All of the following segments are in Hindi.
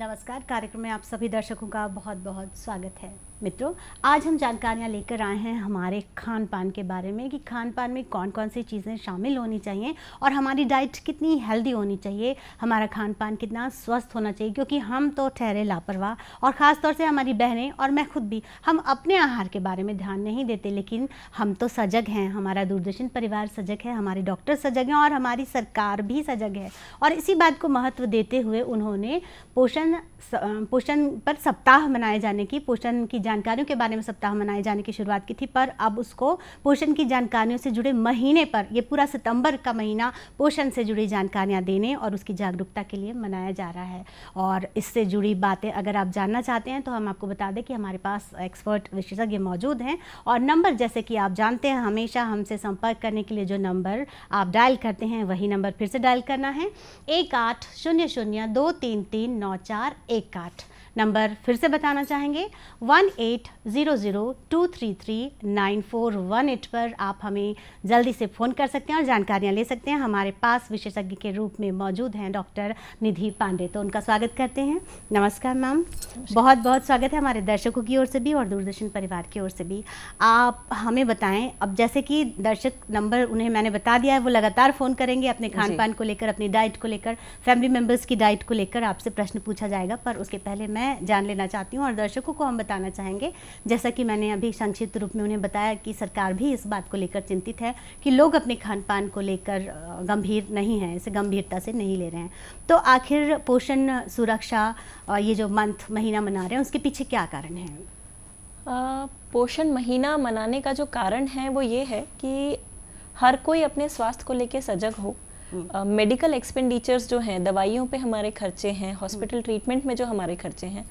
नमस्कार कार्यक्रम में आप सभी दर्शकों का बहुत बहुत स्वागत है मित्रों आज हम जानकारियाँ लेकर आए हैं हमारे खान पान के बारे में कि खान पान में कौन कौन सी चीज़ें शामिल होनी चाहिए और हमारी डाइट कितनी हेल्दी होनी चाहिए हमारा खान पान कितना स्वस्थ होना चाहिए क्योंकि हम तो ठहरे लापरवाह और ख़ास तौर से हमारी बहनें और मैं खुद भी हम अपने आहार के बारे में ध्यान नहीं देते लेकिन हम तो सजग हैं हमारा दूरदर्शन परिवार सजग है हमारे डॉक्टर सजग हैं और हमारी सरकार भी सजग है और इसी बात को महत्व देते हुए उन्होंने पोषण पोषण पर सप्ताह मनाए जाने की पोषण की जानकारियों के बारे में सप्ताह मनाए जाने की शुरुआत की थी पर अब उसको पोषण की जानकारियों से जुड़े महीने पर यह पूरा सितंबर का महीना पोषण से जुड़ी जानकारियाँ देने और उसकी जागरूकता के लिए मनाया जा रहा है और इससे जुड़ी बातें अगर आप जानना चाहते हैं तो हम आपको बता दें कि हमारे पास एक्सपर्ट विशेषज्ञ मौजूद हैं और नंबर जैसे कि आप जानते हैं हमेशा हमसे संपर्क करने के लिए जो नंबर आप डायल करते हैं वही नंबर फिर से डायल करना है एक आठ शून्य शून्य दो तीन तीन नौ चार एक आठ नंबर फिर से बताना चाहेंगे one eight zero zero two three three nine four one eight पर आप हमें जल्दी से फ़ोन कर सकते हैं और जानकारियाँ ले सकते हैं हमारे पास विशेषज्ञ के रूप में मौजूद हैं डॉक्टर निधि पांडे तो उनका स्वागत करते हैं नमस्कार मैम बहुत बहुत स्वागत है हमारे दर्शकों की ओर से भी और दूरदर्शन परिवार की ओर से भी आप हमें बताएँ अब जैसे कि दर्शक नंबर उन्हें मैंने बता दिया है वो लगातार फ़ोन करेंगे अपने खान पान को लेकर अपनी डाइट को लेकर फैमिली मेम्बर्स की डाइट को लेकर आपसे प्रश्न पूछा जाएगा पर उसके पहले मैं मैं जान लेना चाहती हूँ और दर्शकों को हम बताना चाहेंगे जैसा कि मैंने अभी संक्षिप्त रूप में उन्हें बताया कि सरकार भी इस बात को लेकर चिंतित है कि लोग अपने खान पान को लेकर गंभीर नहीं हैं इसे गंभीरता से नहीं ले रहे हैं तो आखिर पोषण सुरक्षा ये जो मंथ महीना मना रहे हैं उसके पीछे क्या कारण है पोषण महीना मनाने का जो कारण है वो ये है कि हर कोई अपने स्वास्थ्य को लेकर सजग हो मेडिकल एक्सपेंडिचर्स जो हैं दवाइयों पे हमारे खर्चे हैं हॉस्पिटल ट्रीटमेंट में जो हमारे खर्चे हैं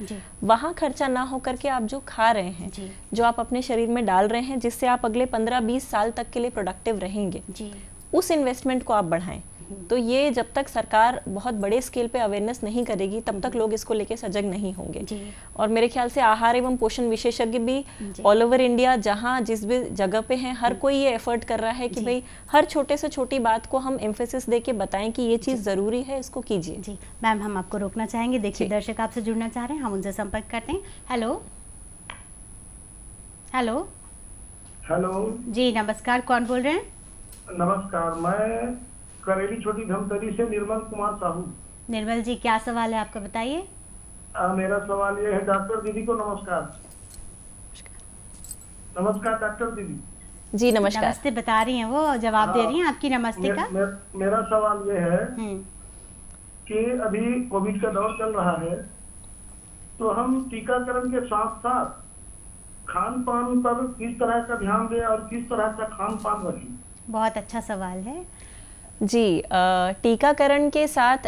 वहाँ खर्चा ना होकर के आप जो खा रहे हैं जो आप अपने शरीर में डाल रहे हैं जिससे आप अगले पंद्रह बीस साल तक के लिए प्रोडक्टिव रहेंगे उस इन्वेस्टमेंट को आप बढ़ाएं तो ये जब तक सरकार बहुत बड़े स्केल पे अवेयरनेस नहीं करेगी तब तक लोग इसको लेके सजग नहीं होंगे और मेरे ख्याल से आहार एवं पोषण विशेषज्ञ भी ऑल ओवर इंडिया जहाँ जिस भी जगह पे हैं हर कोई ये एफर्ट कर रहा है कि भाई हर छोटे से छोटी बात को हम एम्फेसिस दे के बताएं कि ये चीज़ ज़रूरी है इसको कीजिए जी मैम हम आपको रोकना चाहेंगे देखिए दर्शक आपसे जुड़ना चाह रहे हैं हम उनसे संपर्क करते हैं हेलो हेलो हेलो जी नमस्कार कौन बोल रहे हैं नमस्कार मैं करेली छोटी धमतरी से निर्मल कुमार साहू निर्मल जी क्या सवाल है आपका बताइए मेरा सवाल ये है डॉक्टर दीदी को नमस्कार नमस्कार डॉक्टर दीदी जी नमस्कार नमस्ते बता रही हैं वो जवाब दे हाँ। रही हैं आपकी नमस्ते का मे, मेरा सवाल ये है हम्म। कि अभी कोविड का दौर चल रहा है तो हम टीकाकरण के साथ साथ खान पान पर किस तरह का ध्यान दें और किस तरह का खान पान रखें बहुत अच्छा सवाल है जी टीकाकरण के साथ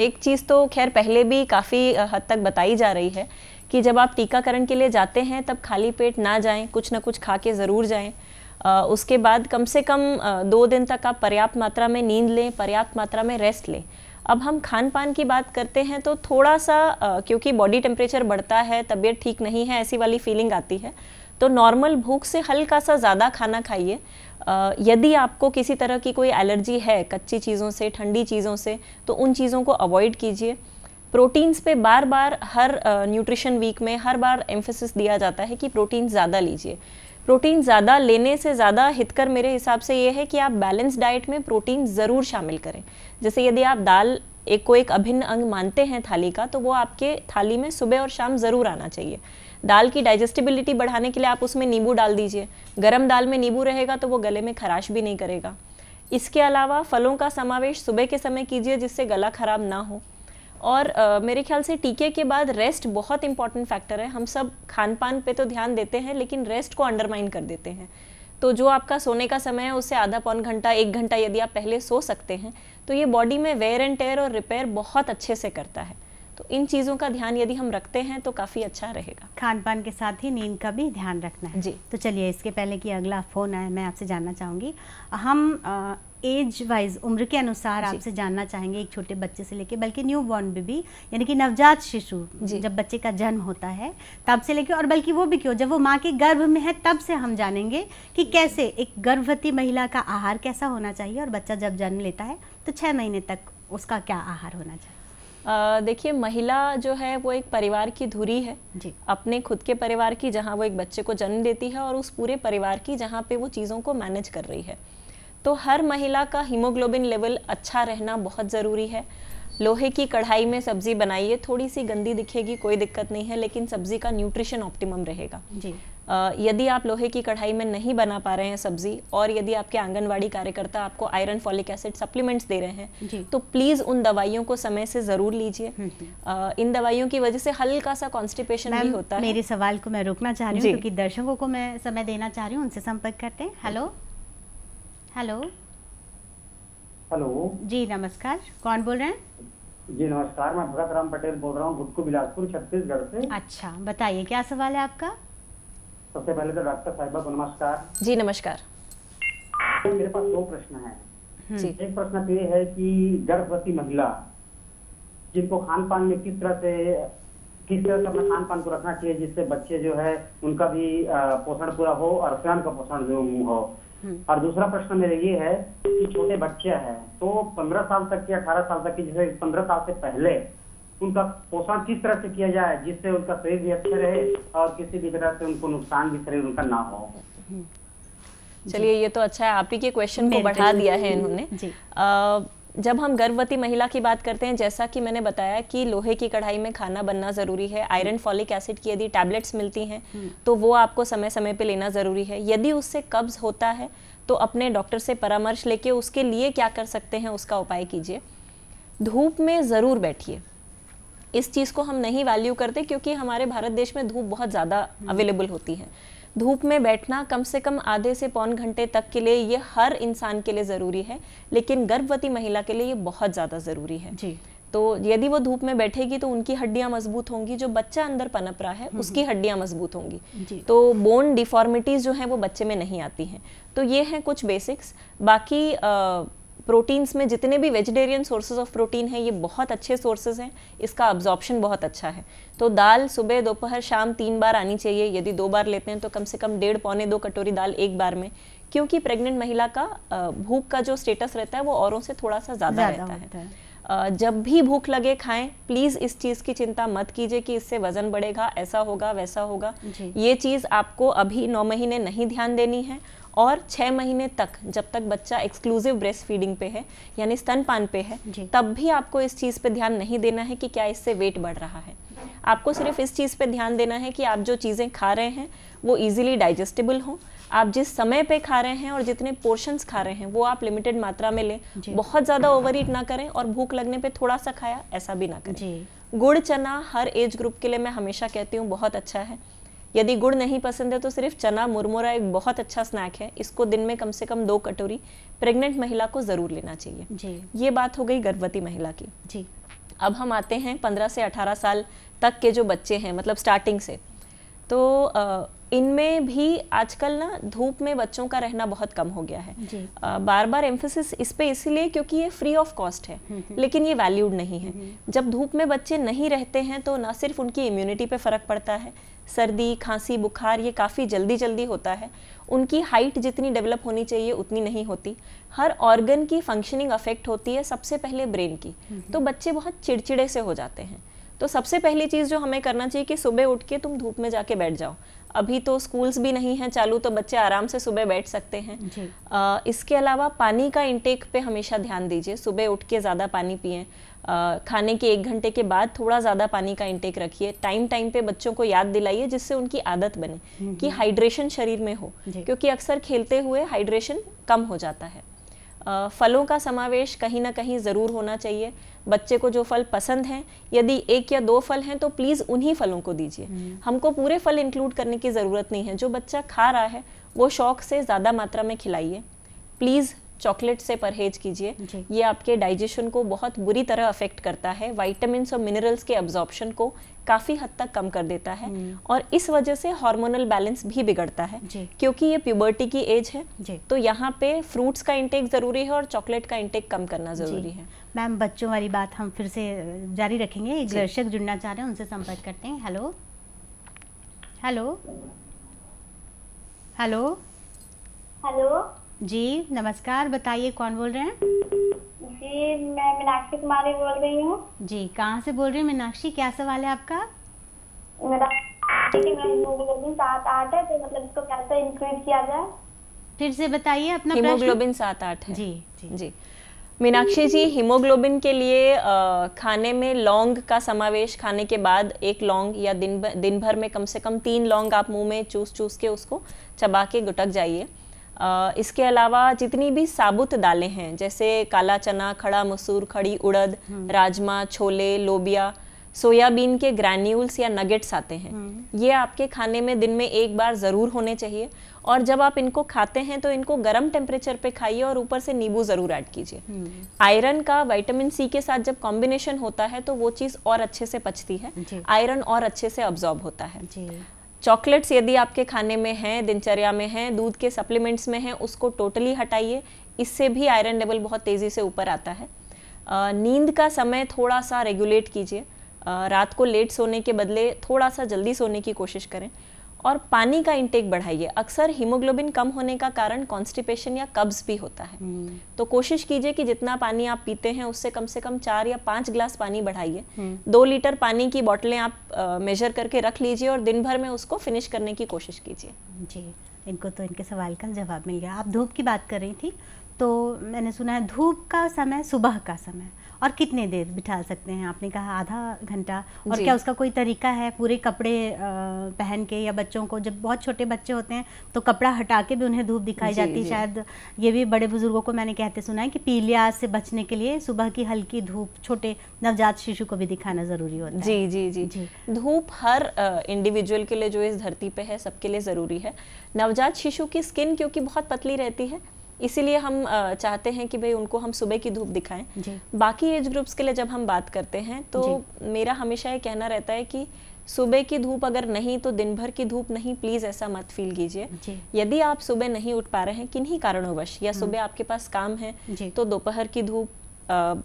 एक चीज़ तो खैर पहले भी काफ़ी हद तक बताई जा रही है कि जब आप टीकाकरण के लिए जाते हैं तब खाली पेट ना जाएं कुछ ना कुछ खा के ज़रूर जाएं उसके बाद कम से कम दो दिन तक आप पर्याप्त मात्रा में नींद लें पर्याप्त मात्रा में रेस्ट लें अब हम खान पान की बात करते हैं तो थोड़ा सा क्योंकि बॉडी टेम्परेचर बढ़ता है तबीयत ठीक नहीं है ऐसी वाली फीलिंग आती है तो नॉर्मल भूख से हल्का सा ज़्यादा खाना खाइए यदि आपको किसी तरह की कोई एलर्जी है कच्ची चीज़ों से ठंडी चीज़ों से तो उन चीज़ों को अवॉइड कीजिए प्रोटीन्स पे बार बार हर न्यूट्रिशन वीक में हर बार एम्फेसिस दिया जाता है कि प्रोटीन ज़्यादा लीजिए प्रोटीन ज़्यादा लेने से ज़्यादा हितकर मेरे हिसाब से ये है कि आप बैलेंस डाइट में प्रोटीन ज़रूर शामिल करें जैसे यदि आप दाल एक को एक अभिन्न अंग मानते हैं थाली का तो वो आपके थाली में सुबह और शाम ज़रूर आना चाहिए दाल की डाइजेस्टिबिलिटी बढ़ाने के लिए आप उसमें नींबू डाल दीजिए गर्म दाल में नींबू रहेगा तो वो गले में खराश भी नहीं करेगा इसके अलावा फलों का समावेश सुबह के समय कीजिए जिससे गला ख़राब ना हो और uh, मेरे ख्याल से टीके के बाद रेस्ट बहुत इंपॉर्टेंट फैक्टर है हम सब खान पान पे तो ध्यान देते हैं लेकिन रेस्ट को अंडरमाइन कर देते हैं तो जो आपका सोने का समय है उससे आधा पौन घंटा एक घंटा यदि आप पहले सो सकते हैं तो ये बॉडी में वेयर एंड टेयर और रिपेयर बहुत अच्छे से करता है तो इन चीज़ों का ध्यान यदि हम रखते हैं तो काफ़ी अच्छा रहेगा खान पान के साथ ही नींद का भी ध्यान रखना है जी तो चलिए इसके पहले कि अगला फ़ोन आए मैं आपसे जानना चाहूंगी हम एज वाइज उम्र के अनुसार आपसे जानना चाहेंगे एक छोटे बच्चे से लेके बल्कि न्यू बॉर्न बेबी यानी कि नवजात शिशु जब बच्चे का जन्म होता है तब से लेके और बल्कि वो भी क्यों जब वो माँ के गर्भ में है तब से हम जानेंगे कि कैसे एक गर्भवती महिला का आहार कैसा होना चाहिए और बच्चा जब जन्म लेता है तो छः महीने तक उसका क्या आहार होना चाहिए देखिए महिला जो है वो एक परिवार की धुरी है जी अपने खुद के परिवार की जहाँ वो एक बच्चे को जन्म देती है और उस पूरे परिवार की जहाँ पे वो चीज़ों को मैनेज कर रही है तो हर महिला का हीमोग्लोबिन लेवल अच्छा रहना बहुत ज़रूरी है लोहे की कढ़ाई में सब्जी बनाइए थोड़ी सी गंदी दिखेगी कोई दिक्कत नहीं है लेकिन सब्जी का न्यूट्रिशन ऑप्टिमम रहेगा जी यदि आप लोहे की कढ़ाई में नहीं बना पा रहे हैं सब्जी और यदि आपके आंगनवाड़ी कार्यकर्ता आपको आयरन फॉलिक एसिड सप्लीमेंट्स दे रहे हैं तो प्लीज़ उन दवाइयों को समय से ज़रूर लीजिए हम्म, हम्म। इन दवाइयों की वजह से हल्का सा कॉन्स्टिपेशन भी होता है मेरे सवाल को मैं रोकना चाह रही हूँ क्योंकि दर्शकों को मैं समय देना चाह रही हूँ उनसे संपर्क करते हैं हेलो हेलो हेलो जी नमस्कार कौन बोल रहे हैं जी नमस्कार मैं भरत राम पटेल बोल रहा हूँ गुटकू बिलासपुर छत्तीसगढ़ से अच्छा बताइए क्या सवाल है आपका सबसे पहले तो डॉक्टर साहिबा को नमस्कार जी नमस्कार मेरे पास दो प्रश्न है जी। हम्म। एक प्रश्न तो ये है कि गर्भवती महिला जिनको खान पान में किस तरह से किस तरह से अपने खान पान को रखना चाहिए जिससे बच्चे जो है उनका भी पोषण पूरा हो और स्वयं का पोषण जो हो हम्म। और दूसरा प्रश्न मेरा ये है कि छोटे बच्चे हैं तो पंद्रह साल तक या अठारह साल तक की जैसे पंद्रह साल से पहले उनका पोषण किस तरह से किया जाए जिससे उनका शरीर भी अच्छा रहे और किसी भी तरह से उनको नुकसान भी शरीर उनका ना हो चलिए ये तो अच्छा है आप ही के क्वेश्चन को बढ़ा दिया है इन्होंने जब हम गर्भवती महिला की बात करते हैं जैसा कि मैंने बताया कि लोहे की कढ़ाई में खाना बनना ज़रूरी है आयरन फॉलिक एसिड की यदि टैबलेट्स मिलती हैं हम्म। तो वो आपको समय समय पे लेना ज़रूरी है यदि उससे कब्ज होता है तो अपने डॉक्टर से परामर्श लेके उसके लिए क्या कर सकते हैं उसका उपाय कीजिए धूप में ज़रूर बैठिए इस चीज़ को हम नहीं वैल्यू करते क्योंकि हमारे भारत देश में धूप बहुत ज़्यादा अवेलेबल हम्म। होती है धूप में बैठना कम से कम आधे से पौन घंटे तक के लिए ये हर इंसान के लिए ज़रूरी है लेकिन गर्भवती महिला के लिए ये बहुत ज़्यादा ज़रूरी है जी तो यदि वो धूप में बैठेगी तो उनकी हड्डियां मजबूत होंगी जो बच्चा अंदर पनप रहा है हम्म, उसकी हम्म। हड्डियां मजबूत होंगी तो बोन डिफॉर्मिटीज़ जो है वो बच्चे में नहीं आती हैं तो ये हैं कुछ बेसिक्स बाकी आ, प्रोटीन्स में जितने भी वेजिटेरियन सोर्सेज ऑफ प्रोटीन है ये बहुत अच्छे सोर्सेज हैं इसका अब्जॉर्प्शन बहुत अच्छा है तो दाल सुबह दोपहर शाम तीन बार आनी चाहिए यदि दो बार लेते हैं तो कम से कम डेढ़ पौने दो कटोरी दाल एक बार में क्योंकि प्रेग्नेंट महिला का भूख का जो स्टेटस रहता है वो औरों से थोड़ा सा ज़्यादा रहता है, है। जब भी भूख लगे खाएं प्लीज़ इस चीज़ की चिंता मत कीजिए कि इससे वज़न बढ़ेगा ऐसा होगा वैसा होगा ये चीज़ आपको अभी नौ महीने नहीं ध्यान देनी है और छः महीने तक जब तक बच्चा एक्सक्लूसिव ब्रेस्ट फीडिंग पे है यानी स्तनपान पे है तब भी आपको इस चीज़ पे ध्यान नहीं देना है कि क्या इससे वेट बढ़ रहा है आपको सिर्फ इस चीज़ पे ध्यान देना है कि आप जो चीज़ें खा रहे हैं वो इजीली डाइजेस्टेबल हों आप जिस समय पे खा रहे हैं और जितने पोर्शंस खा रहे हैं वो आप लिमिटेड मात्रा में लें बहुत ज़्यादा ओवर ईट ना करें और भूख लगने पे थोड़ा सा खाया ऐसा भी ना करें गुड़ चना हर एज ग्रुप के लिए मैं हमेशा कहती हूँ बहुत अच्छा है यदि गुड़ नहीं पसंद है तो सिर्फ चना मुरमुरा एक बहुत अच्छा स्नैक है इसको दिन में कम से कम दो कटोरी प्रेग्नेंट महिला को ज़रूर लेना चाहिए जी ये बात हो गई गर्भवती महिला की जी अब हम आते हैं पंद्रह से अठारह साल तक के जो बच्चे हैं मतलब स्टार्टिंग से तो इनमें भी आजकल ना धूप में बच्चों का रहना बहुत कम हो गया है आ, बार बार एम्फोसिस इस पे इसीलिए क्योंकि ये फ्री ऑफ कॉस्ट है हम्म, हम्म। लेकिन ये वैल्यूड नहीं है हम्म, जब धूप में बच्चे नहीं रहते हैं तो ना सिर्फ उनकी इम्यूनिटी पे फर्क पड़ता है सर्दी खांसी बुखार ये काफ़ी जल्दी जल्दी होता है उनकी हाइट जितनी डेवलप होनी चाहिए उतनी नहीं होती हर ऑर्गन की फंक्शनिंग अफेक्ट होती है सबसे पहले ब्रेन की हम्म। तो बच्चे बहुत चिड़चिड़े से हो जाते हैं तो सबसे पहली चीज़ जो हमें करना चाहिए कि सुबह उठ के तुम धूप में जाके बैठ जाओ अभी तो स्कूल्स भी नहीं हैं चालू तो बच्चे आराम से सुबह बैठ सकते हैं आ, इसके अलावा पानी का इंटेक पे हमेशा ध्यान दीजिए सुबह उठ के ज़्यादा पानी पिएं खाने के एक घंटे के बाद थोड़ा ज़्यादा पानी का इंटेक रखिए टाइम टाइम पे बच्चों को याद दिलाइए जिससे उनकी आदत बने हम्म, कि हाइड्रेशन हम्म। शरीर में हो क्योंकि अक्सर खेलते हुए हाइड्रेशन कम हो जाता है फलों का समावेश कहीं ना कहीं ज़रूर होना चाहिए बच्चे को जो फल पसंद हैं यदि एक या दो फल हैं तो प्लीज़ उन्हीं फलों को दीजिए हम्म। हमको पूरे फल इंक्लूड करने की ज़रूरत नहीं है जो बच्चा खा रहा है वो शौक से ज़्यादा मात्रा में खिलाइए प्लीज़ चॉकलेट से परहेज कीजिए ये आपके डाइजेशन को बहुत बुरी तरह अफेक्ट करता है वाइटामिन और मिनरल्स के एब्जॉर्प्शन को काफ़ी हद तक कम कर देता है हम्म। और इस वजह से हार्मोनल बैलेंस भी बिगड़ता है क्योंकि ये प्यूबर्टी की एज है तो यहाँ पे फ्रूट्स का इंटेक ज़रूरी है और चॉकलेट का इंटेक कम करना ज़रूरी है मैम बच्चों वाली बात हम फिर से जारी रखेंगे एक दर्शक जुड़ना चाह रहे हैं उनसे संपर्क करते हैं हेलो हेलो हेलो हेलो जी नमस्कार बताइए कौन बोल रहे हैं जी मैं मीनाक्षी कुमारी बोल रही हूँ जी कहाँ से बोल रही हूँ मीनाक्षी क्या सवाल है आपका तो मतलब फिर से बताइए अपना हिमोग्लोबिन सात आठ है जी जी जी मीनाक्षी जी हीमोग्लोबिन के लिए खाने में लौंग का समावेश खाने के बाद एक लौंग या दिन दिन भर में कम से कम तीन लौंग आप मुंह में चूस चूस के उसको चबा के गुटक जाइए इसके अलावा जितनी भी साबुत दालें हैं जैसे काला चना खड़ा मसूर खड़ी उड़द हम्म। राजमा छोले लोबिया सोयाबीन के ग्रैन्यूल्स या नगेट्स आते हैं हम्म। ये आपके खाने में दिन में एक बार ज़रूर होने चाहिए और जब आप इनको खाते हैं तो इनको गर्म टेम्परेचर पे खाइए और ऊपर से नींबू ज़रूर ऐड कीजिए आयरन हम्म। का विटामिन सी के साथ जब कॉम्बिनेशन होता है तो वो चीज़ और अच्छे से पचती है आयरन और अच्छे से अब्जॉर्ब होता है चॉकलेट्स यदि आपके खाने में हैं दिनचर्या में हैं दूध के सप्लीमेंट्स में हैं उसको टोटली हटाइए इससे भी आयरन लेवल बहुत तेज़ी से ऊपर आता है नींद का समय थोड़ा सा रेगुलेट कीजिए रात को लेट सोने के बदले थोड़ा सा जल्दी सोने की कोशिश करें और पानी का इंटेक बढ़ाइए अक्सर हीमोग्लोबिन कम होने का कारण कॉन्स्टिपेशन या कब्ज भी होता है हम्म। तो कोशिश कीजिए कि जितना पानी आप पीते हैं उससे कम से कम चार या पांच ग्लास पानी बढ़ाइए हम्म। दो लीटर पानी की बॉटलें आप मेजर करके रख लीजिए और दिन भर में उसको फिनिश करने की कोशिश कीजिए जी इनको तो इनके सवाल का जवाब मिल गया आप धूप की बात कर रही थी तो मैंने सुना है धूप का समय सुबह का समय और कितने देर बिठा सकते हैं आपने कहा आधा घंटा और क्या उसका कोई तरीका है पूरे कपड़े पहन के या बच्चों को जब बहुत छोटे बच्चे होते हैं तो कपड़ा हटा के भी उन्हें धूप दिखाई जाती है शायद ये भी बड़े बुजुर्गों को मैंने कहते सुना है कि पीलिया से बचने के लिए सुबह की हल्की धूप छोटे नवजात शिशु को भी दिखाना जरूरी होता है जी जी जी जी धूप हर इंडिविजुअल के लिए जो इस धरती पे है सबके लिए ज़रूरी है नवजात शिशु की स्किन क्योंकि बहुत पतली रहती है इसीलिए हम चाहते हैं कि भाई उनको हम सुबह की धूप दिखाएं बाकी एज ग्रुप्स के लिए जब हम बात करते हैं तो मेरा हमेशा ये कहना रहता है कि सुबह की धूप अगर नहीं तो दिन भर की धूप नहीं प्लीज़ ऐसा मत फील कीजिए यदि आप सुबह नहीं उठ पा रहे हैं किन्हीं कारणोंवश या हम्म। सुबह आपके पास काम है तो दोपहर की धूप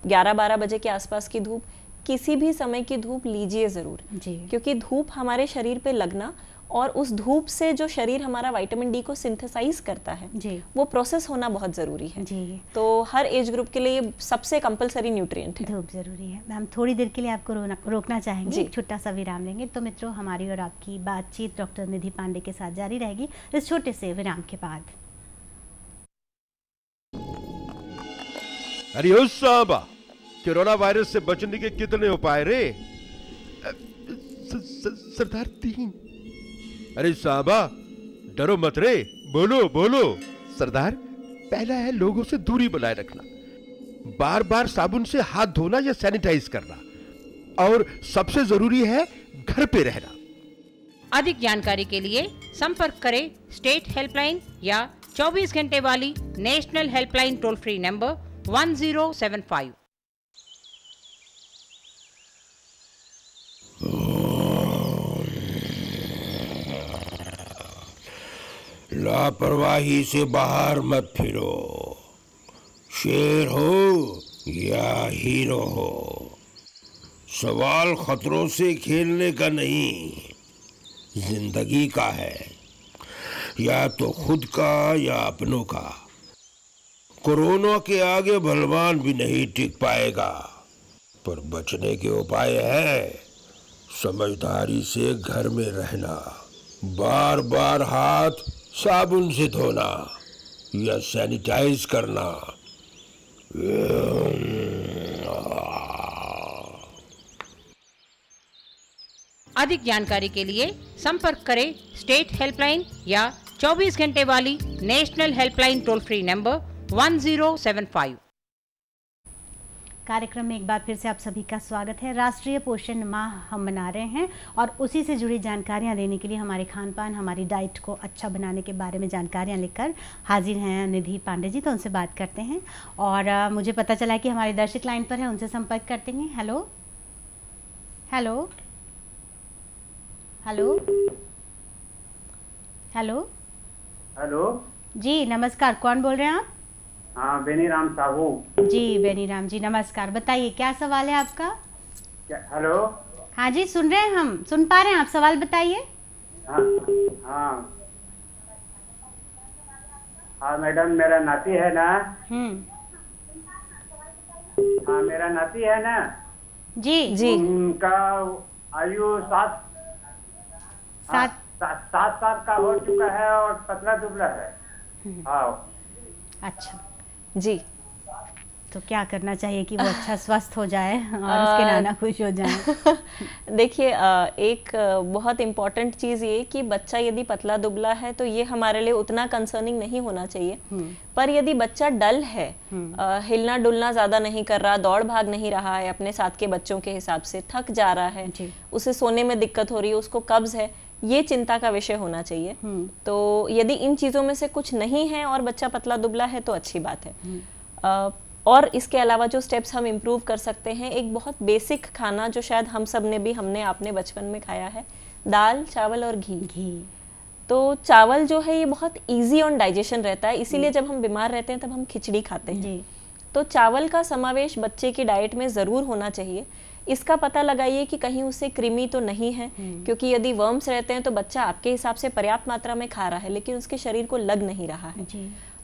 ग्यारह बारह बजे के आसपास की धूप किसी भी समय की धूप लीजिए ज़रूर क्योंकि धूप हमारे शरीर पे लगना और उस धूप से जो शरीर हमारा विटामिन डी को सिंथेसाइज करता है जी वो प्रोसेस होना बहुत ज़रूरी है जी तो हर एज ग्रुप के लिए सबसे कंपलसरी न्यूट्रिएंट है धूप ज़रूरी है मैम थोड़ी देर के लिए आपको रोना रोकना चाहेंगे छोटा सा विराम लेंगे तो मित्रों हमारी और आपकी बातचीत डॉक्टर निधि पांडे के साथ जारी रहेगी इस छोटे से विराम के बाद अरे कोरोना वायरस से बचने के कितने उपाय रे सरदार तीन अरे साहबा डरो मत रे बोलो बोलो सरदार पहला है लोगों से दूरी बनाए रखना बार बार साबुन से हाथ धोना या सैनिटाइज करना और सबसे जरूरी है घर पे रहना अधिक जानकारी के लिए संपर्क करें स्टेट हेल्पलाइन या 24 घंटे वाली national helpline toll free number 1075 लापरवाही से बाहर मत फिरो शेर हो या हीरो हो सवाल खतरों से खेलने का नहीं जिंदगी का है या तो खुद का या अपनों का कोरोना के आगे भलवान भी नहीं टिक पाएगा पर बचने के उपाय है समझदारी से घर में रहना बार बार हाथ साबुन से धोना या सैनिटाइज करना अधिक जानकारी के लिए संपर्क करें स्टेट हेल्पलाइन या 24 घंटे वाली national helpline toll free number 1075 कार्यक्रम में एक बार फिर से आप सभी का स्वागत है राष्ट्रीय पोषण माह हम मना रहे हैं और उसी से जुड़ी जानकारियां देने के लिए हमारे खान पान हमारी डाइट को अच्छा बनाने के बारे में जानकारियां लेकर हाजिर हैं निधि पांडे जी तो उनसे बात करते हैं और आ, मुझे पता चला कि हमारे दर्शक लाइन पर है उनसे संपर्क करते हैं hello hello hello hello hello जी नमस्कार कौन बोल रहे हैं आप हाँ बेनी राम साहू जी बेनी राम जी नमस्कार बताइए क्या सवाल है आपका हेलो हाँ जी सुन रहे हैं हम सुन पा रहे हैं आप सवाल बताइए हाँ हाँ हाँ मैडम मेरा नाती है ना हम्म। हाँ मेरा नाती है ना जी जी उनका आयु सात हाँ, सात सात साल का हो चुका है और पतला दुबला है हम्म। हाँ अच्छा जी तो क्या करना चाहिए कि वो अच्छा स्वस्थ हो जाए और उसके नाना खुश हो जाए देखिए एक बहुत इम्पोर्टेंट चीज़ ये कि बच्चा यदि पतला दुबला है तो ये हमारे लिए उतना कंसर्निंग नहीं होना चाहिए हम्म। पर यदि बच्चा डल है हम्म। आ, हिलना डुलना ज़्यादा नहीं कर रहा दौड़ भाग नहीं रहा है अपने साथ के बच्चों के हिसाब से थक जा रहा है उसे सोने में दिक्कत हो रही है उसको कब्ज़ है ये चिंता का विषय होना चाहिए हम्म। तो यदि इन चीज़ों में से कुछ नहीं है और बच्चा पतला दुबला है तो अच्छी बात है हम्म। और इसके अलावा जो स्टेप्स हम इम्प्रूव कर सकते हैं एक बहुत बेसिक खाना जो शायद हम सब ने भी हमने आपने बचपन में खाया है दाल चावल और घी घी तो चावल जो है ये बहुत इजी ऑन डाइजेशन रहता है इसीलिए जब हम बीमार रहते हैं तब हम खिचड़ी खाते हैं तो चावल का समावेश बच्चे की डाइट में ज़रूर होना चाहिए इसका पता लगाइए कि कहीं उससे कृमि तो नहीं है हम्म। क्योंकि यदि वर्म्स रहते हैं तो बच्चा आपके हिसाब से पर्याप्त मात्रा में खा रहा है लेकिन उसके शरीर को लग नहीं रहा है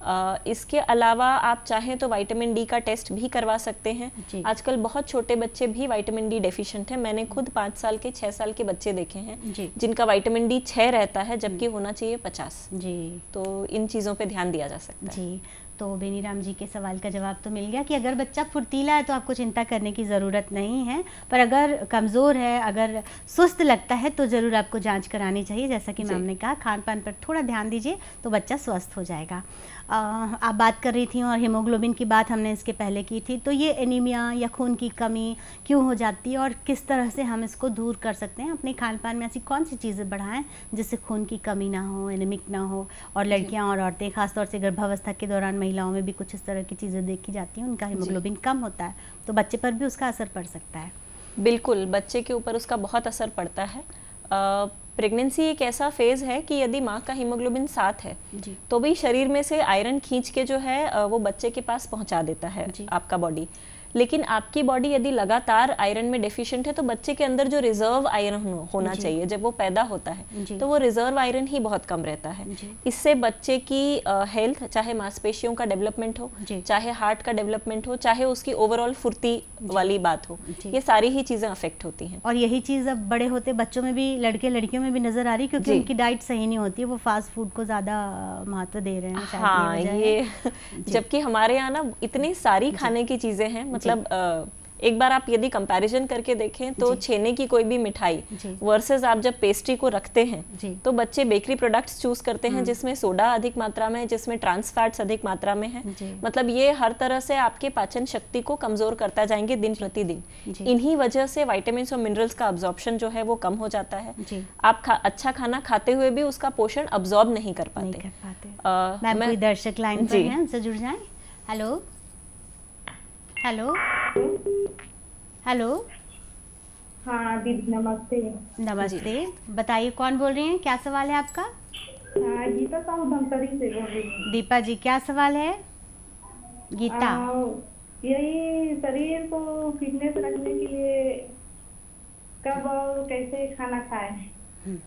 आ, इसके अलावा आप चाहें तो विटामिन डी का टेस्ट भी करवा सकते हैं आजकल बहुत छोटे बच्चे भी विटामिन डी डेफिशिएंट हैं मैंने खुद पाँच साल के छः साल के बच्चे देखे हैं जिनका विटामिन डी छः रहता है जबकि हम्म। होना चाहिए पचास जी तो इन चीज़ों पे ध्यान दिया जा सकता है जी तो बेनी राम जी के सवाल का जवाब तो मिल गया कि अगर बच्चा फुर्तीला है तो आपको चिंता करने की ज़रूरत नहीं है पर अगर कमज़ोर है अगर सुस्त लगता है तो ज़रूर आपको जांच करानी चाहिए जैसा कि मैम ने कहा खान पान पर थोड़ा ध्यान दीजिए तो बच्चा स्वस्थ हो जाएगा आ, आप बात कर रही थी और हीमोग्लोबिन की बात हमने इसके पहले की थी तो ये एनीमिया या खून की कमी क्यों हो जाती है और किस तरह से हम इसको दूर कर सकते हैं अपने खान पान में ऐसी कौन सी चीज़ें बढ़ाएं जिससे खून की कमी ना हो एनीमिक ना हो और लड़कियाँ और औरतें खासतौर से गर्भावस्था के दौरान महिला महिलाओं में भी कुछ इस तरह की चीज़ें देखी जाती हैं उनका हीमोग्लोबिन कम होता है तो बच्चे पर भी उसका असर पड़ सकता है बिल्कुल बच्चे के ऊपर उसका बहुत असर पड़ता है प्रेगनेंसी एक ऐसा फेज़ है कि यदि माँ का हीमोग्लोबिन सात है तो भी शरीर में से आयरन खींच के जो है वो बच्चे के पास पहुँचा देता है आपका बॉडी लेकिन आपकी बॉडी यदि लगातार आयरन में डेफिशिएंट है तो बच्चे के अंदर जो रिजर्व आयरन होना चाहिए जब वो पैदा होता है तो वो रिजर्व आयरन ही बहुत कम रहता है इससे बच्चे की हेल्थ चाहे मांसपेशियों का डेवलपमेंट हो चाहे हार्ट का डेवलपमेंट हो चाहे उसकी ओवरऑल फुर्ती वाली बात हो ये सारी ही चीज़ें अफेक्ट होती है और यही चीज़ अब बड़े होते बच्चों में भी लड़के लड़कियों में भी नज़र आ रही है क्योंकि उनकी डाइट सही नहीं होती है वो फास्ट फूड को ज़्यादा महत्व दे रहे हैं हाँ ये जबकि हमारे यहाँ ना इतनी सारी खाने की चीज़ें हैं मतलब एक बार आप यदि कंपैरिजन करके देखें तो छेने की कोई भी मिठाई वर्सेस आप जब पेस्ट्री को रखते हैं तो बच्चे बेकरी प्रोडक्ट्स चूज करते हैं हम्म। जिसमें सोडा अधिक मात्रा में जिसमें ट्रांस फैट्स अधिक मात्रा में है मतलब ये हर तरह से आपके पाचन शक्ति को कमजोर करता जाएंगे दिन प्रतिदिन इन्हीं वजह से वाइटामिन और मिनरल्स का अब्जॉर्प्शन जो है वो कम हो जाता है आप खा, अच्छा खाना खाते हुए भी उसका पोषण अब्जॉर्ब नहीं कर पाते दर्शक लाइन पर हेलो हेलो हेलो हाँ दीदी नमस्ते नमस्ते बताइए कौन बोल रही हैं क्या सवाल है आपका हाँ, गीता साहू धमतरी से बोल रही हूँ दीपा जी क्या सवाल है गीता यही शरीर को फिटनेस रखने के लिए कब और कैसे खाना खाएं हम्म।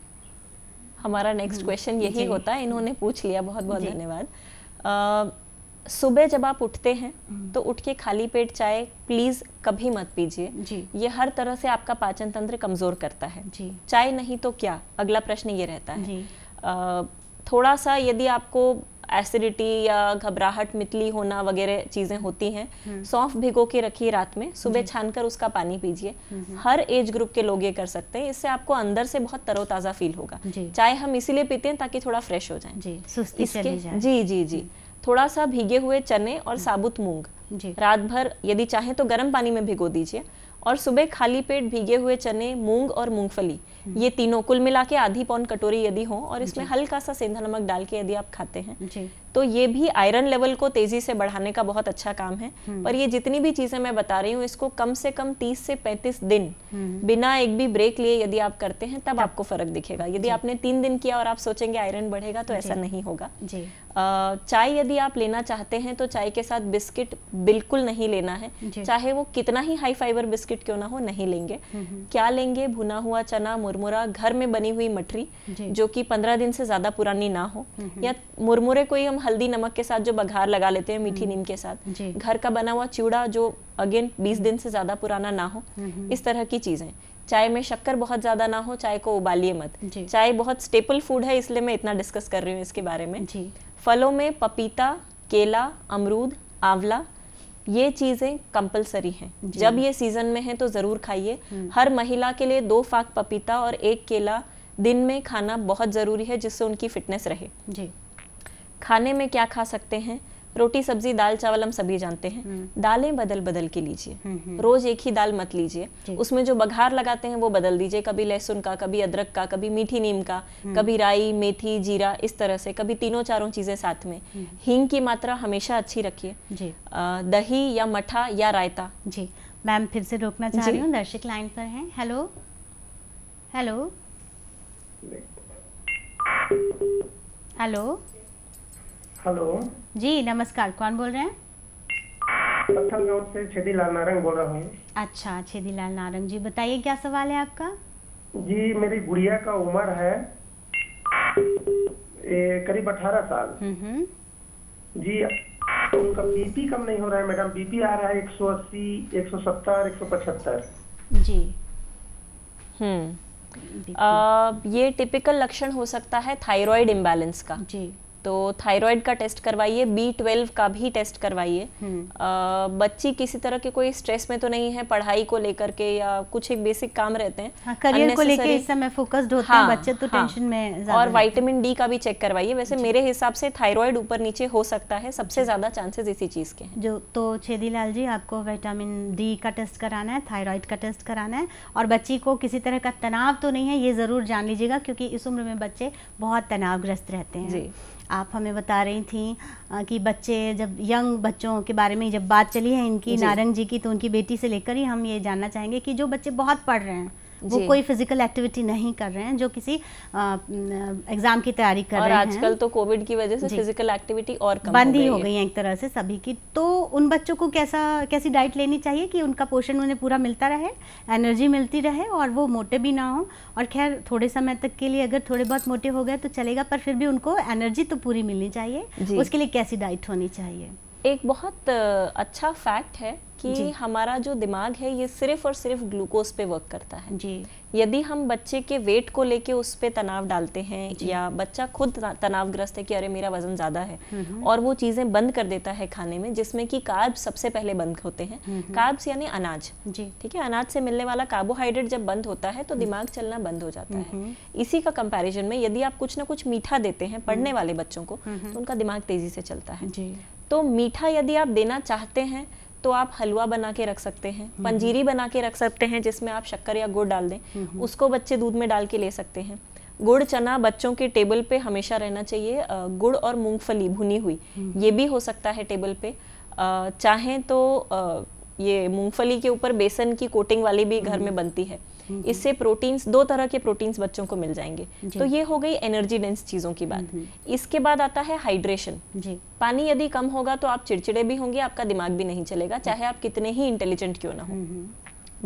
हमारा नेक्स्ट हम्म। क्वेश्चन यही होता है इन्होंने पूछ लिया बहुत बहुत धन्यवाद सुबह जब आप उठते हैं हम्म। तो उठ के खाली पेट चाय प्लीज कभी मत पीजिए ये हर तरह से आपका पाचन तंत्र कमजोर करता है जी चाय नहीं तो क्या अगला प्रश्न ये रहता है जी आ, थोड़ा सा यदि आपको एसिडिटी या घबराहट मितली होना वगैरह चीज़ें होती हैं हम्म। सौंफ भिगो के रखिए रात में सुबह छानकर उसका पानी पीजिए हम्म, हर एज ग्रुप के लोग ये कर सकते हैं इससे आपको अंदर से बहुत तरोताज़ा फील होगा चाय हम इसीलिए पीते हैं ताकि थोड़ा फ्रेश हो जाए जी सुस्ती इसके, चली जाए। जी जी जी, जी थोड़ा सा भीगे हुए चने और हम्म। साबुत मूंग रात भर यदि चाहें तो गर्म पानी में भिगो दीजिए और सुबह खाली पेट भीगे हुए चने मूंग और मूंगफली हम्म। ये तीनों कुल मिला के आधी पौन कटोरी यदि हो और इसमें हल्का सा सेंधा नमक डाल के यदि आप खाते हैं तो ये भी आयरन लेवल को तेजी से बढ़ाने का बहुत अच्छा काम है हम्म। पर ये जितनी भी चीजें मैं बता रही हूँ इसको कम से कम 30 से 35 दिन हम्म। बिना एक भी ब्रेक लिए यदि आप करते हैं तब आपको फर्क दिखेगा यदि आपने तीन दिन किया और आप सोचेंगे आयरन बढ़ेगा तो ऐसा नहीं होगा चाय यदि आप लेना चाहते हैं तो चाय के साथ बिस्किट बिल्कुल नहीं लेना है चाहे वो कितना ही हाई फाइबर बिस्किट क्यों ना हो नहीं लेंगे क्या लेंगे भुना हुआ चना मुरमुरा घर में बनी हुई मठरी जो कि पंद्रह दिन से ज़्यादा पुरानी ना हो या मुरमुरे को ही हम हल्दी नमक के साथ जो बघार लगा लेते हैं मीठी हम्म। नीम के साथ घर का बना हुआ चूड़ा जो अगेन बीस दिन से ज़्यादा पुराना ना हो इस तरह की चीज़ें चाय में शक्कर बहुत ज्यादा ना हो चाय को उबालिए मत चाय बहुत स्टेपल फूड है इसलिए मैं इतना डिस्कस कर रही हूँ इसके बारे में फलों में पपीता केला अमरूद आंवला ये चीज़ें कंपलसरी हैं जब ये सीज़न में है तो ज़रूर खाइए हम्म। हर महिला के लिए दो फाक पपीता और एक केला दिन में खाना बहुत ज़रूरी है जिससे उनकी फिटनेस रहे जी खाने में क्या खा सकते हैं रोटी सब्जी दाल चावल हम सभी जानते हैं हम्म। दालें बदल बदल के लीजिए हम्म, हम्म। रोज एक ही दाल मत लीजिए उसमें जो बघार लगाते हैं वो बदल दीजिए कभी लहसुन का कभी अदरक का कभी मीठी नीम का कभी राई मेथी जीरा इस तरह से कभी तीनों चारों चीजें साथ में हींग की मात्रा हमेशा अच्छी रखिए दही या मठा या रायता जी मैम फिर से रोकना चाह रही हूँ दर्शक लाइन पर है हेलो हेलो हेलो हेलो जी नमस्कार कौन बोल रहे हैं छेदी लाल छेदीलाल नारंग बोल रहा हूँ अच्छा छेदीलाल नारंग जी बताइए क्या सवाल है आपका जी मेरी गुड़िया का उम्र है ए, करीब अठारह साल हम्म, हम्म। जी उनका बीपी कम नहीं हो रहा है मैडम बीपी आ रहा है एक सौ अस्सी एक सौ सत्तर एक सौ पचहत्तर जी हम्म ये टिपिकल लक्षण हो सकता है थायराइड इम्बैलेंस का जी तो थायराइड का टेस्ट करवाइए बी ट्वेल्व का भी टेस्ट करवाइए हम्म। बच्ची किसी तरह के कोई स्ट्रेस में तो नहीं है पढ़ाई को लेकर के या कुछ एक बेसिक काम रहते हैं हाँ, करियर को लेकर इस समय फोकस्ड होते हाँ, हैं बच्चे तो हाँ, टेंशन में और वाइटामिन डी का भी चेक करवाइए वैसे मेरे हिसाब से थायराइड ऊपर नीचे हो सकता है सबसे ज्यादा चांसेस इसी चीज के जो तो छेदी जी आपको विटामिन डी का टेस्ट कराना है थायराइड का टेस्ट कराना है और बच्ची को किसी तरह का तनाव तो नहीं है ये जरूर जान लीजिएगा क्योंकि इस उम्र में बच्चे बहुत तनावग्रस्त रहते हैं जी आप हमें बता रही थी कि बच्चे जब यंग बच्चों के बारे में जब बात चली है इनकी नारंग जी की तो उनकी बेटी से लेकर ही हम ये जानना चाहेंगे कि जो बच्चे बहुत पढ़ रहे हैं वो कोई फिजिकल एक्टिविटी नहीं कर रहे हैं जो किसी एग्जाम की तैयारी कर और रहे हैं आजकल तो कोविड की वजह से फिजिकल एक्टिविटी और कम बंद ही हो गई है एक तरह से सभी की तो उन बच्चों को कैसा कैसी डाइट लेनी चाहिए कि उनका पोषण उन्हें पूरा मिलता रहे एनर्जी मिलती रहे और वो मोटे भी ना हो और खैर थोड़े समय तक के लिए अगर थोड़े बहुत मोटे हो गए तो चलेगा पर फिर भी उनको एनर्जी तो पूरी मिलनी चाहिए उसके लिए कैसी डाइट होनी चाहिए एक बहुत अच्छा फैक्ट है कि हमारा जो दिमाग है ये सिर्फ और सिर्फ ग्लूकोज पे वर्क करता है जी यदि हम बच्चे के वेट को लेके उस पर तनाव डालते हैं या बच्चा खुद तनावग्रस्त है कि अरे मेरा वजन ज़्यादा है और वो चीज़ें बंद कर देता है खाने में जिसमें कि कार्ब सबसे पहले बंद होते हैं कार्ब्स यानी अनाज जी ठीक है अनाज से मिलने वाला कार्बोहाइड्रेट जब बंद होता है तो दिमाग चलना बंद हो जाता है इसी का कंपेरिजन में यदि आप कुछ ना कुछ मीठा देते हैं पढ़ने वाले बच्चों को तो उनका दिमाग तेज़ी से चलता है तो मीठा यदि आप देना चाहते हैं तो आप हलवा बना के रख सकते हैं हम्म। पंजीरी बना के रख सकते हैं जिसमें आप शक्कर या गुड़ डाल दें हम्म। उसको बच्चे दूध में डाल के ले सकते हैं गुड़ चना बच्चों के टेबल पे हमेशा रहना चाहिए गुड़ और मूंगफली भुनी हुई हम्म। ये भी हो सकता है टेबल पे चाहें तो ये मूंगफली के ऊपर बेसन की कोटिंग वाली भी घर में बनती है इससे प्रोटीन्स दो तरह के प्रोटीन्स बच्चों को मिल जाएंगे तो ये हो गई एनर्जी डेंस चीज़ों की बात इसके बाद आता है हाइड्रेशन पानी यदि कम होगा तो आप चिड़चिड़े भी होंगे आपका दिमाग भी नहीं चलेगा हम्म। चाहे आप कितने ही इंटेलिजेंट क्यों ना हो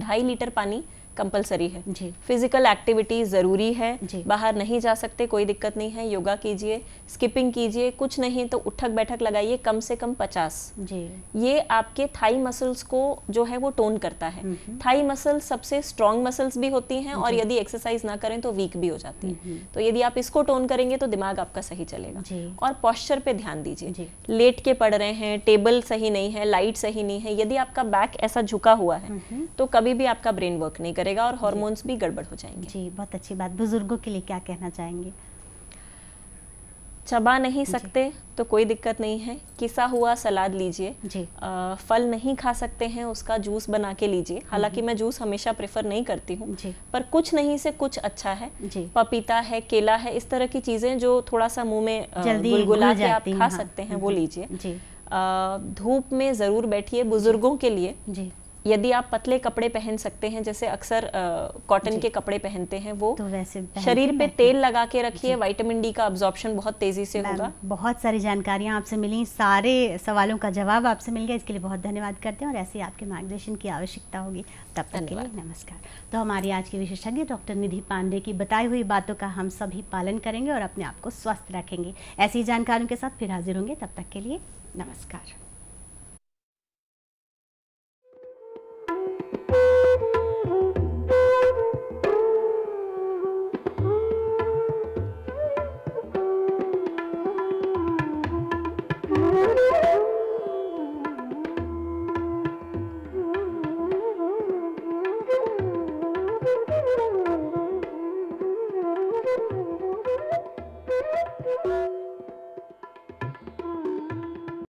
ढाई लीटर पानी कंपलसरी है जी फिजिकल एक्टिविटी ज़रूरी है बाहर नहीं जा सकते कोई दिक्कत नहीं है योगा कीजिए स्किपिंग कीजिए कुछ नहीं तो उठक बैठक लगाइए कम से कम पचास जी ये आपके थाई मसल्स को जो है वो टोन करता है थाई मसल सबसे स्ट्रांग मसल्स भी होती हैं और यदि एक्सरसाइज ना करें तो वीक भी हो जाती है तो यदि आप इसको टोन करेंगे तो दिमाग आपका सही चलेगा और पॉस्चर पे ध्यान दीजिए लेट के पड़ रहे हैं टेबल सही नहीं है लाइट सही नहीं है यदि आपका बैक ऐसा झुका हुआ है तो कभी भी आपका ब्रेन वर्क नहीं करेगा करेगा और हॉर्मोन्स भी गड़बड़ हो जाएंगे जी बहुत अच्छी बात बुजुर्गों के लिए क्या कहना चाहेंगे चबा नहीं सकते तो कोई दिक्कत नहीं है किसा हुआ सलाद लीजिए फल नहीं खा सकते हैं उसका जूस बना के लीजिए हम्म। हालांकि मैं जूस हमेशा प्रेफर नहीं करती हूँ पर कुछ नहीं से कुछ अच्छा है पपीता है केला है इस तरह की चीजें जो थोड़ा सा मुंह में गुलगुला के आप खा हाँ। सकते हैं वो लीजिए धूप में जरूर बैठिए बुजुर्गों के लिए यदि आप पतले कपड़े पहन सकते हैं जैसे अक्सर कॉटन के कपड़े पहनते हैं वो तो वैसे शरीर पे तेल लगा के रखिए विटामिन डी का अब्जॉर्प्शन बहुत तेजी से होगा बहुत सारी जानकारियां आपसे मिली सारे सवालों का जवाब आपसे मिल गया इसके लिए बहुत धन्यवाद करते हैं और ऐसे आपके मार्गदर्शन की आवश्यकता होगी तब तक के लिए नमस्कार तो हमारी आज की विशेषज्ञ डॉक्टर निधि पांडे की बताई हुई बातों का हम सभी पालन करेंगे और अपने आप को स्वस्थ रखेंगे ऐसी जानकारियों के साथ फिर हाजिर होंगे तब तक के लिए नमस्कार